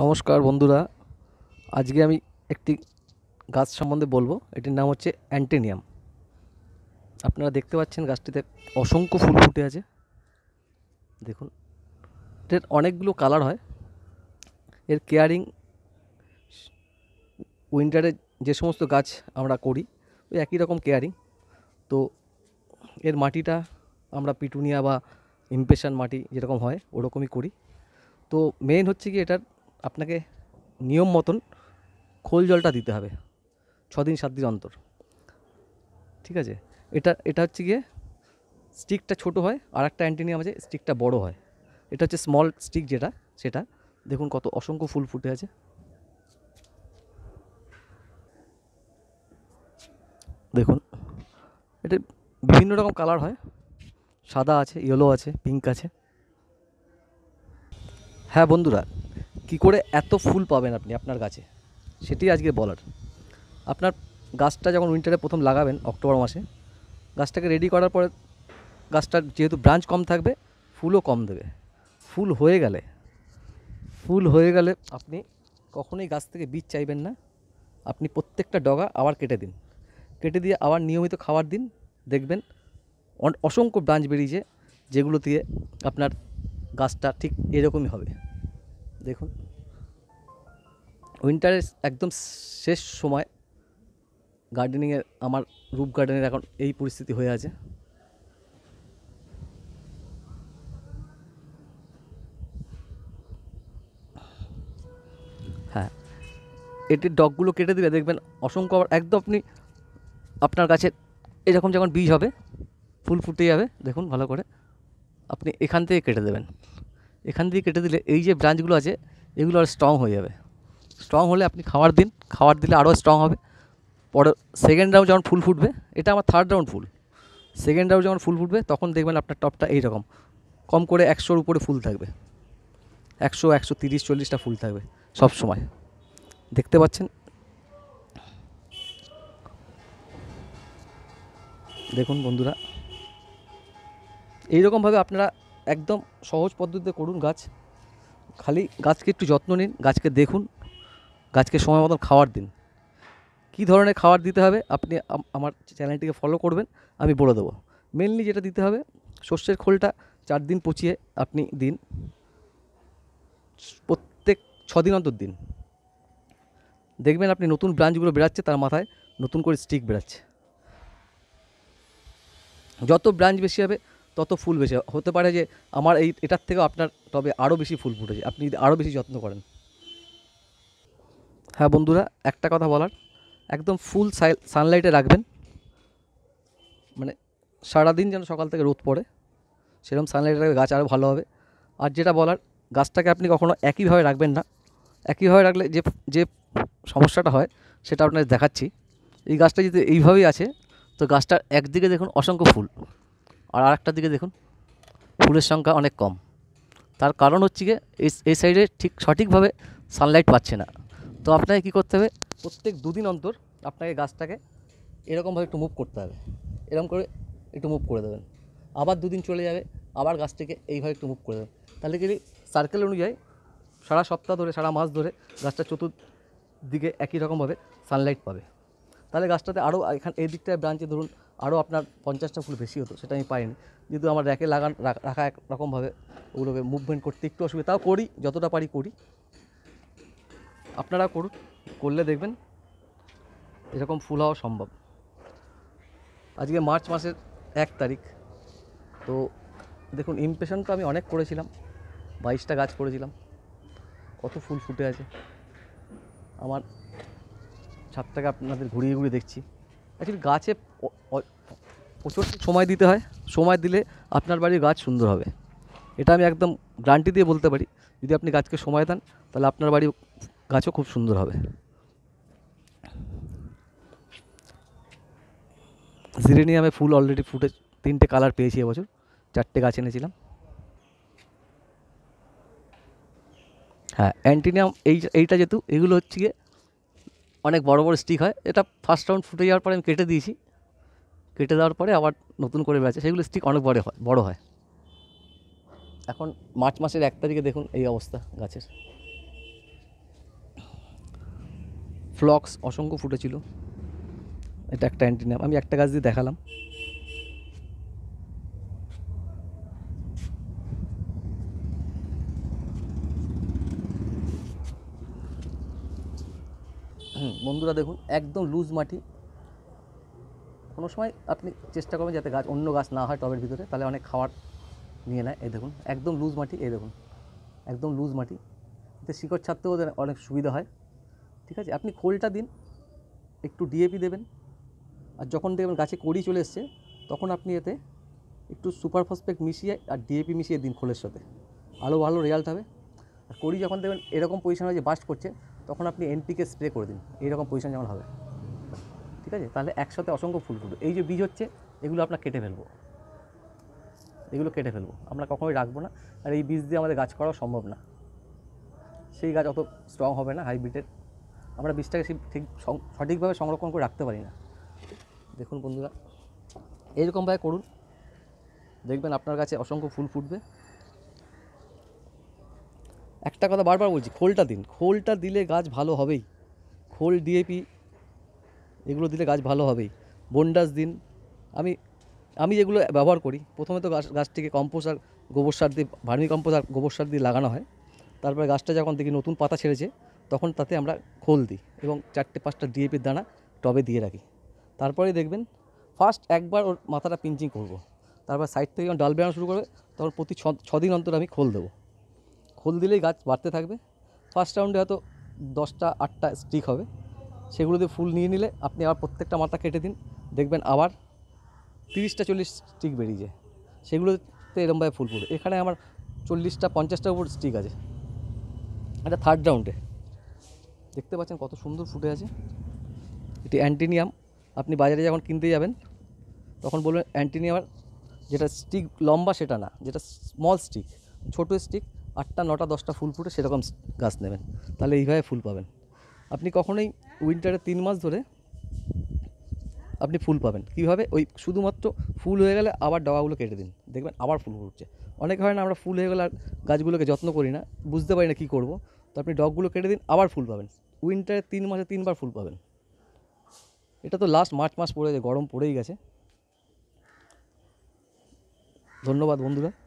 নমস্কার বন্ধুরা আজকে আমি একটি গাছ সম্বন্ধে বলবো এটির নাম হচ্ছে অ্যান্টেনিয়াম আপনারা দেখতে পাচ্ছেন গাছটিতে অসংখ্য ফুল ফুটে আছে দেখুন এটার অনেকগুলো কালার হয় এর কেয়ারিং উইন্টারে যে সমস্ত গাছ আমরা করি ওই একই রকম কেয়ারিং তো এর মাটিটা আমরা পিটুনিয়া বা ইমপেশান মাটি যেরকম হয় ওরকমই করি তো মেন হচ্ছে কি এটার আপনাকে নিয়ম মতন খোল জলটা দিতে হবে ছ দিন সাত দিন অন্তর ঠিক আছে এটা এটা হচ্ছে গিয়ে স্টিকটা ছোট হয় আর একটা অ্যান্টিনিয়াম আছে স্টিকটা বড় হয় এটা হচ্ছে স্মল স্টিক যেটা সেটা দেখুন কত অসংখ্য ফুল ফুটে আছে দেখুন এটা বিভিন্ন রকম কালার হয় সাদা আছে ইয়েলো আছে পিঙ্ক আছে হ্যাঁ বন্ধুরা কি করে এত ফুল পাবেন আপনি আপনার গাছে সেটি আজকে বলার আপনার গাছটা যখন উইন্টারে প্রথম লাগাবেন অক্টোবর মাসে গাছটাকে রেডি করার পরে গাছটার যেহেতু ব্রাঞ্চ কম থাকবে ফুলও কম দেবে ফুল হয়ে গেলে ফুল হয়ে গেলে আপনি কখনোই গাছ থেকে বীজ চাইবেন না আপনি প্রত্যেকটা ডগা আবার কেটে দিন কেটে দিয়ে আবার নিয়মিত খাবার দিন দেখবেন অসংখ্য ব্রাঞ্চ বেরিয়েছে যেগুলো দিয়ে আপনার গাছটা ঠিক এরকমই হবে দেখুন উইন্টারের একদম শেষ সময় গার্ডেনিংয়ের আমার রুপ গার্ডেনের এখন এই পরিস্থিতি হয়ে আছে হ্যাঁ এটির ডগগুলো কেটে দিলে দেখবেন অসংখ্য আবার একদম আপনি আপনার কাছে এরকম যখন বীজ হবে ফুল ফুটে যাবে দেখুন ভালো করে আপনি এখান থেকে কেটে দেবেন এখান থেকে কেটে দিলে এই যে ব্রাঞ্চগুলো আছে এগুলো আর স্ট্রং হয়ে যাবে স্ট্রং হলে আপনি খাবার দিন খাবার দিলে আরও স্ট্রং হবে পরে সেকেন্ড রাউন্ড যখন ফুল ফুটবে এটা আমার থার্ড রাউন্ড ফুল সেকেন্ড রাউন্ড যখন ফুল ফুটবে তখন দেখবেন আপনার টপটা এইরকম কম করে একশোর উপরে ফুল থাকবে একশো একশো তিরিশ চল্লিশটা ফুল থাকবে সব সময় দেখতে পাচ্ছেন দেখুন বন্ধুরা এইরকমভাবে আপনারা একদম সহজ পদ্ধতিতে করুন গাছ খালি গাছকে একটু যত্ন নিন গাছকে দেখুন গাছকে সময় মতন খাওয়ার দিন কী ধরনের খাবার দিতে হবে আপনি আমার চ্যানেলটিকে ফলো করবেন আমি বলে দেবো মেনলি যেটা দিতে হবে সর্ষের খোলটা চার দিন পচিয়ে আপনি দিন প্রত্যেক ছদিন অন্তর দিন দেখবেন আপনি নতুন ব্রাঞ্চগুলো বেড়াচ্ছে তার মাথায় নতুন করে স্টিক বেড়াচ্ছে যত ব্রাঞ্চ বেশি হবে তত ফুল বেশি হতে পারে যে আমার এই এটার থেকেও আপনার তবে আরও বেশি ফুল ফুটেছে আপনি যদি আরও বেশি যত্ন করেন হ্যাঁ বন্ধুরা একটা কথা বলার একদম ফুল সানলাইটে রাখবেন মানে সারাদিন যেন সকাল থেকে রোদ পড়ে সেরকম সানলাইটে রাখলে গাছ আরও ভালো হবে আর যেটা বলার গাছটাকে আপনি কখনও একইভাবে রাখবেন না একইভাবে রাখলে যে যে সমস্যাটা হয় সেটা আপনাকে দেখাচ্ছি এই গাছটা যদি এইভাবেই আছে তো গাছটার একদিকে দেখুন অসংখ্য ফুল আর আরেকটা দিকে দেখুন ফুলের সংখ্যা অনেক কম তার কারণ হচ্ছে গিয়ে এই সাইডে ঠিক সঠিকভাবে সানলাইট পাচ্ছে না তো আপনাকে কী করতে হবে প্রত্যেক দুদিন অন্তর আপনাকে গাছটাকে এরকমভাবে একটু মুভ করতে হবে এরকম করে একটু মুভ করে দেবেন আবার দুদিন চলে যাবে আবার গাছটিকে এইভাবে একটু মুভ করে দেবেন তাহলে কি সার্কেল অনুযায়ী সারা সপ্তাহ ধরে সারা মাস ধরে গাছটা চতুর্দিকে একই রকমভাবে সানলাইট পাবে তাহলে গাছটাতে আরও এখান এই দিকটায় ব্রাঞ্চে ধরুন আরও আপনার পঞ্চাশটা ফুল বেশি হতো সেটা আমি পাইনি যেহেতু আমার র্যাকে লাগান রাখা একরকমভাবে ওগুলোকে মুভমেন্ট করতে একটু অসুবিধা তাও করি যতটা পারি করি আপনারা করুন করলে দেখবেন এরকম ফুল হওয়া সম্ভব আজকে মার্চ মাসের এক তারিখ তো দেখুন ইমপ্রেশন তো আমি অনেক করেছিলাম বাইশটা গাছ করেছিলাম কত ফুল ফুটে আছে আমার ছাদটাকে আপনাদের ঘুরিয়ে ঘুরিয়ে দেখছি অ্যাকচুয়ালি গাছে প্রচুর সময় দিতে হয় সময় দিলে আপনার বাড়ির গাছ সুন্দর হবে এটা আমি একদম গ্রান্টি দিয়ে বলতে পারি যদি আপনি গাছকে সময় দেন তাহলে আপনার বাড়ি গাছও খুব সুন্দর হবে জিরেনিয়ামে ফুল অলরেডি ফুটে তিনটে কালার পেয়েছি এবছর চারটে গাছ এনেছিলাম হ্যাঁ অ্যান্টিনিয়াম এই এইটা যেহেতু এগুলো হচ্ছে গিয়ে অনেক বড় বড় স্টিক হয় এটা ফার্স্ট রাউন্ড ফুটে যাওয়ার পরে আমি কেটে দিয়েছি কেটে দেওয়ার পরে আবার নতুন করে বেড়াচ্ছে সেগুলো স্টিক অনেক বড় হয় বড় হয় এখন মার্চ মাসের এক তারিখে দেখুন এই অবস্থা গাছের ফ্লক্স অসংখ্য ফুটেছিল এটা একটা অ্যান্টিনাম আমি একটা গাছ দিয়ে দেখালাম বন্ধুরা দেখুন একদম লুজ মাটি কোনো সময় আপনি চেষ্টা করবেন যাতে গাছ অন্য গাছ না হয় টবের ভিতরে তাহলে অনেক খাওয়ার নিয়ে নেয় এই দেখুন একদম লুজ মাটি এই দেখুন একদম লুজ মাটি এতে শিকড় ছাড়তেও অনেক সুবিধা হয় ঠিক আছে আপনি খোলটা দিন একটু ডিএপি দেবেন আর যখন দেখবেন গাছে কড়ি চলে এসছে তখন আপনি এতে একটু সুপার ফসফেক্ট মিশিয়ে আর ডিএপি মিশিয়ে দিন খোলের সাথে আরও ভালো রেজাল্ট হবে আর কড়ি যখন দেখবেন এরকম পজিশন হয় যে বাস্ট করছে তখন আপনি এনপিকে স্প্রে করে দিন এইরকম পজিশন যেমন হবে ঠিক আছে তাহলে একসাথে অসংখ্য ফুল ফুটবে এই যে বীজ হচ্ছে এগুলো আপনার কেটে ফেলবো এগুলো কেটে ফেলবো আমরা কখনোই রাখবো না আর এই বীজ দিয়ে আমাদের গাছ করাও সম্ভব না সেই গাছ অত স্ট্রং হবে না হাইব্রিডের আমরা বীজটাকে ঠিক সঠিকভাবে সংরক্ষণ করে রাখতে পারি না দেখুন বন্ধুরা এইরকমভাবে করুন দেখবেন আপনার কাছে অসংখ্য ফুল ফুটবে একটা কথা বারবার বলছি খোলটা দিন খোলটা দিলে গাছ ভালো হবেই খোল ডিএপি এগুলো দিলে গাছ ভালো হবেই বন্ডাস দিন আমি আমি যেগুলো ব্যবহার করি প্রথমে তো গাছ গাছটিকে কম্পোস্ট আর গোবর সার দিয়ে ভার্মি কম্পোস্ট আর গোবর সার দিয়ে লাগানো হয় তারপরে গাছটা যখন দেখি নতুন পাতা ছেড়েছে তখন তাতে আমরা খোল দিই এবং চারটে পাঁচটা ডিএপির দানা টবে দিয়ে রাখি তারপরে দেখবেন ফার্স্ট একবার ওর মাথাটা পিঞ্চিং করব। তারপর সাইড থেকে যখন ডাল বেড়ানো শুরু করবে তখন প্রতি ছ ছদিন অন্তর আমি খোল দেবো খোল দিলেই গাছ বাড়তে থাকবে ফার্স্ট রাউন্ডে হয়তো দশটা আটটা স্টিক হবে সেগুলো দিয়ে ফুল নিয়ে নিলে আপনি আবার প্রত্যেকটা মাথা কেটে দিন দেখবেন আবার তিরিশটা চল্লিশ স্টিক বেরিয়ে যায় সেগুলোতে এরমভাবে ফুল ফুল এখানে আমার চল্লিশটা পঞ্চাশটা উপর স্টিক আছে এটা থার্ড রাউন্ডে দেখতে পাচ্ছেন কত সুন্দর ফুটে আছে এটি অ্যান্টিনিয়াম আপনি বাজারে যখন কিনতে যাবেন তখন বলবেন অ্যান্টিনিয়ামার যেটা স্টিক লম্বা সেটা না যেটা স্মল স্টিক ছোট স্টিক আটটা নটা দশটা ফুল ফুটে সেরকম গাছ নেবেন তাহলে এইভাবে ফুল পাবেন আপনি কখনোই উইন্টারে তিন মাস ধরে আপনি ফুল পাবেন কীভাবে ওই শুধুমাত্র ফুল হয়ে গেলে আবার ডগাগুলো কেটে দিন দেখবেন আবার ফুল ফুটছে অনেক হয় না আমরা ফুল হয়ে গেলে আর গাছগুলোকে যত্ন করি না বুঝতে পারি না কী করবো তো আপনি ডগগুলো কেটে দিন আবার ফুল পাবেন উইন্টারে তিন মাসে তিনবার ফুল পাবেন এটা তো লাস্ট মার্চ মাস পড়ে গরম পড়েই গেছে ধন্যবাদ বন্ধুরা